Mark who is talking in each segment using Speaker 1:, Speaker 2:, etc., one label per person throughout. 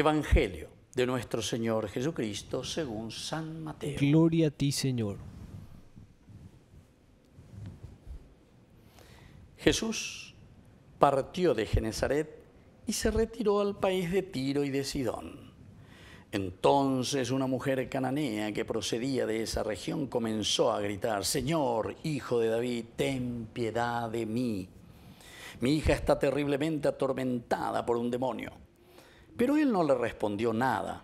Speaker 1: Evangelio de nuestro Señor Jesucristo según San Mateo. Gloria a ti, Señor. Jesús partió de Genezaret y se retiró al país de Tiro y de Sidón. Entonces una mujer cananea que procedía de esa región comenzó a gritar, Señor, hijo de David, ten piedad de mí. Mi hija está terriblemente atormentada por un demonio. Pero él no le respondió nada.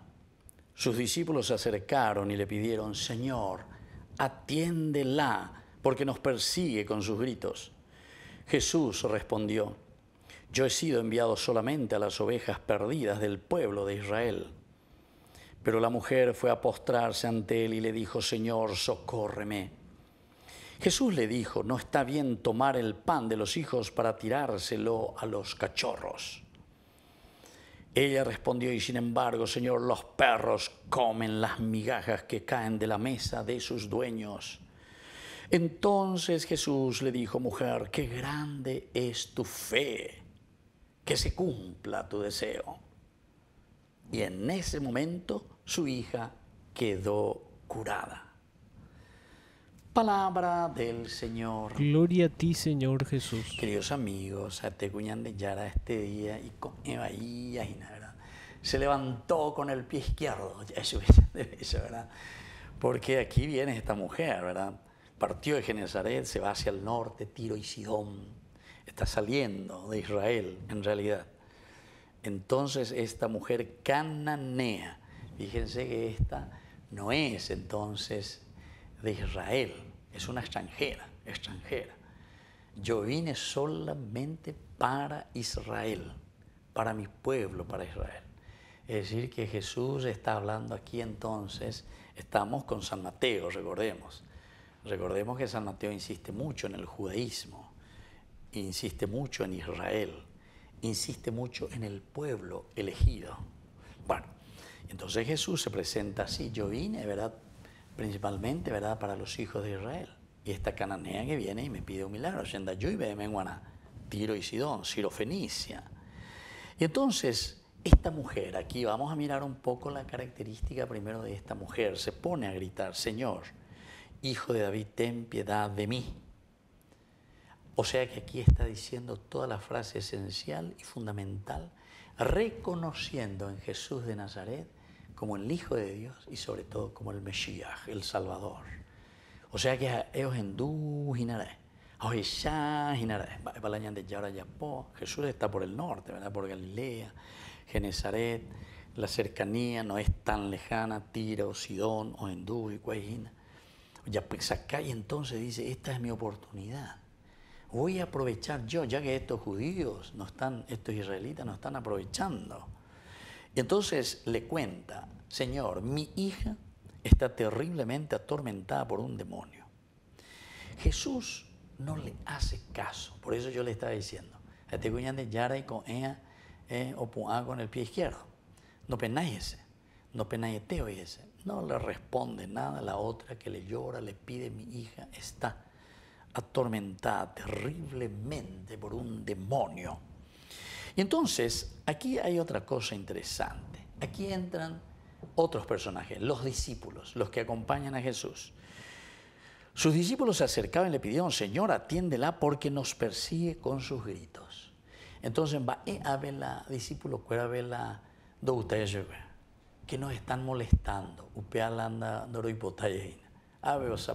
Speaker 1: Sus discípulos se acercaron y le pidieron, Señor, atiéndela, porque nos persigue con sus gritos. Jesús respondió, Yo he sido enviado solamente a las ovejas perdidas del pueblo de Israel. Pero la mujer fue a postrarse ante él y le dijo, Señor, socórreme. Jesús le dijo, no está bien tomar el pan de los hijos para tirárselo a los cachorros. Ella respondió, y sin embargo, Señor, los perros comen las migajas que caen de la mesa de sus dueños. Entonces Jesús le dijo, mujer, qué grande es tu fe, que se cumpla tu deseo. Y en ese momento su hija quedó curada. Palabra del Señor. Gloria a ti, Señor Jesús. Queridos amigos, Atecuñan de Yara este día y con Eva y ¿verdad? se levantó con el pie izquierdo. ¿verdad? Porque aquí viene esta mujer, ¿verdad? Partió de Genezaret, se va hacia el norte, Tiro y Sidón. Está saliendo de Israel, en realidad. Entonces, esta mujer cananea, fíjense que esta no es entonces de Israel, es una extranjera, extranjera. Yo vine solamente para Israel, para mi pueblo, para Israel. Es decir, que Jesús está hablando aquí entonces, estamos con San Mateo, recordemos. Recordemos que San Mateo insiste mucho en el judaísmo, insiste mucho en Israel, insiste mucho en el pueblo elegido. Bueno, entonces Jesús se presenta así, yo vine, ¿verdad? principalmente, ¿verdad?, para los hijos de Israel. Y esta cananea que viene y me pide un milagro, yo y Tiro y Sidón, Y entonces, esta mujer, aquí vamos a mirar un poco la característica primero de esta mujer, se pone a gritar, Señor, Hijo de David, ten piedad de mí. O sea que aquí está diciendo toda la frase esencial y fundamental, reconociendo en Jesús de Nazaret como el Hijo de Dios y sobre todo como el Mesías, el Salvador. O sea que ellos hindú, y Oishá, de Jesús está por el norte, ¿verdad? Por Galilea, Genezaret, la cercanía no es tan lejana, Tiro, Sidón, o hindú y ya pues, y entonces dice: Esta es mi oportunidad voy a aprovechar yo, ya que estos judíos, no están, estos israelitas no están aprovechando entonces le cuenta, Señor, mi hija está terriblemente atormentada por un demonio. Jesús no le hace caso, por eso yo le estaba diciendo, este de yara y eh, con el pie izquierdo, no penáis no este, ese. No le responde nada a la otra que le llora, le pide, mi hija está atormentada terriblemente por un demonio. Y entonces, aquí hay otra cosa interesante. Aquí entran otros personajes, los discípulos, los que acompañan a Jesús. Sus discípulos se acercaban y le pidieron, Señor, atiéndela porque nos persigue con sus gritos. Entonces va, eh, a vela discípulo, cuera do que nos están molestando, upealanda, ave pues,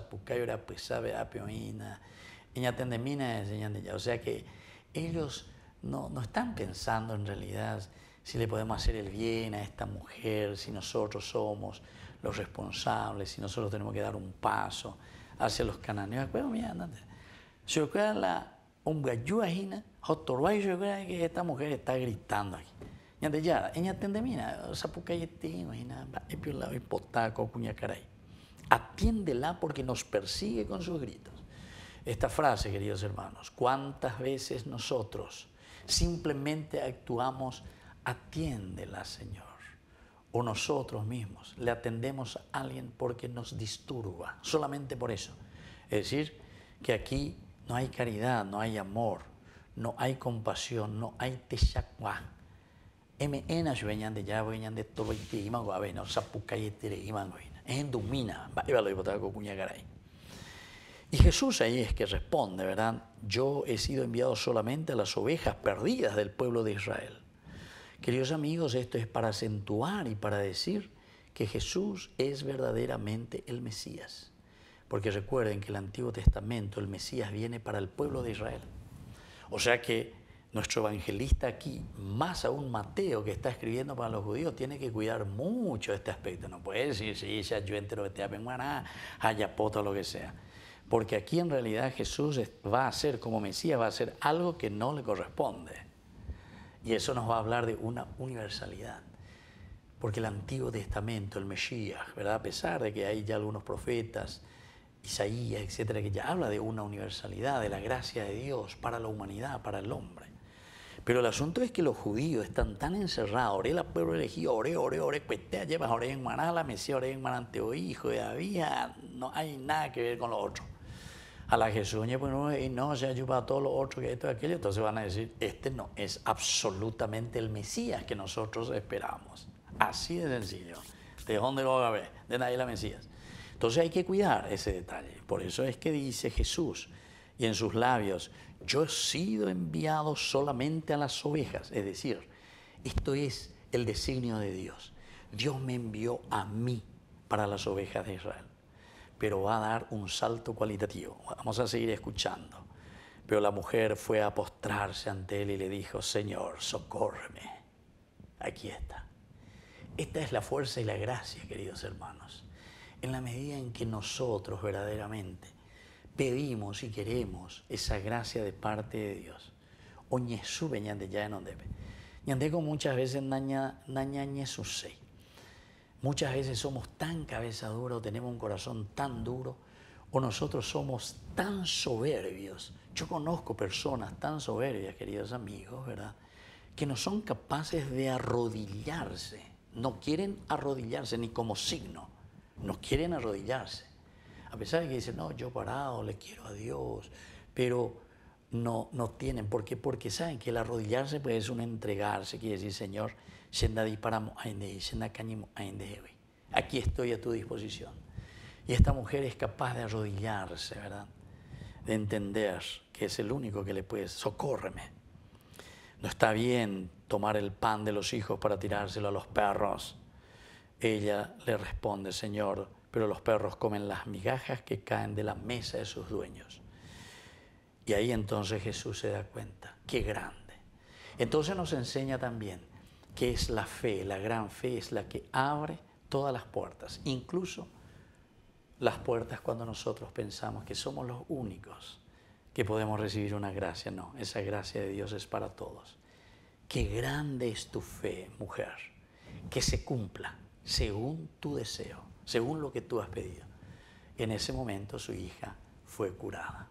Speaker 1: o O sea que ellos no, no están pensando en realidad si le podemos hacer el bien a esta mujer, si nosotros somos los responsables, si nosotros tenemos que dar un paso hacia los cananeos. Se la yo creo que esta mujer está gritando aquí. Y antes ya, atende cuñacaray. Atiéndela porque nos persigue con sus gritos. Esta frase, queridos hermanos, ¿cuántas veces nosotros simplemente actuamos, atiéndela, Señor. O nosotros mismos le atendemos a alguien porque nos disturba, solamente por eso. Es decir, que aquí no hay caridad, no hay amor, no hay compasión, no hay techacua. Y Jesús ahí es que responde, ¿verdad? Yo he sido enviado solamente a las ovejas perdidas del pueblo de Israel. Queridos amigos, esto es para acentuar y para decir que Jesús es verdaderamente el Mesías. Porque recuerden que el Antiguo Testamento, el Mesías viene para el pueblo de Israel. O sea que nuestro evangelista aquí, más aún Mateo, que está escribiendo para los judíos, tiene que cuidar mucho este aspecto. No puede decir, sí, ya yo entero, te pota o lo que sea porque aquí en realidad Jesús va a hacer, como Mesías, va a hacer algo que no le corresponde. Y eso nos va a hablar de una universalidad. Porque el Antiguo Testamento, el Mesías, ¿verdad? a pesar de que hay ya algunos profetas, Isaías, etcétera, que ya habla de una universalidad, de la gracia de Dios para la humanidad, para el hombre. Pero el asunto es que los judíos están tan encerrados, oré la pueblo elegido, oré, oré, oré, cuestea, llevas, oré en la Mesías, oré en mananteo hijo de David, ah, no hay nada que ver con los otros a la Jesuña, pues y no, se ayuda a todos los otros, que esto y aquello. Entonces van a decir, este no es absolutamente el Mesías que nosotros esperamos. Así de sencillo. ¿De dónde lo va a ver? De nadie la Mesías. Entonces hay que cuidar ese detalle. Por eso es que dice Jesús y en sus labios, yo he sido enviado solamente a las ovejas. Es decir, esto es el designio de Dios. Dios me envió a mí para las ovejas de Israel pero va a dar un salto cualitativo. Vamos a seguir escuchando. Pero la mujer fue a postrarse ante él y le dijo, Señor, socórreme. Aquí está. Esta es la fuerza y la gracia, queridos hermanos. En la medida en que nosotros verdaderamente pedimos y queremos esa gracia de parte de Dios, oñesú ya en donde. muchas veces naña naña Muchas veces somos tan cabeza dura, o tenemos un corazón tan duro, o nosotros somos tan soberbios. Yo conozco personas tan soberbias, queridos amigos, ¿verdad? Que no son capaces de arrodillarse. No quieren arrodillarse ni como signo. No quieren arrodillarse. A pesar de que dicen, no, yo parado, le quiero a Dios, pero no, tienen. ¿Por qué? Porque saben que el arrodillarse pues, es un entregarse, quiere decir, Señor, aquí estoy a tu disposición. Y esta mujer es capaz de arrodillarse, ¿verdad? De entender que es el único que le puede, socórreme. No está bien tomar el pan de los hijos para tirárselo a los perros. Ella le responde, Señor, pero los perros comen las migajas que caen de la mesa de sus dueños. Y ahí entonces Jesús se da cuenta, qué grande. Entonces nos enseña también que es la fe, la gran fe es la que abre todas las puertas, incluso las puertas cuando nosotros pensamos que somos los únicos que podemos recibir una gracia. No, esa gracia de Dios es para todos. Qué grande es tu fe, mujer, que se cumpla según tu deseo, según lo que tú has pedido. En ese momento su hija fue curada.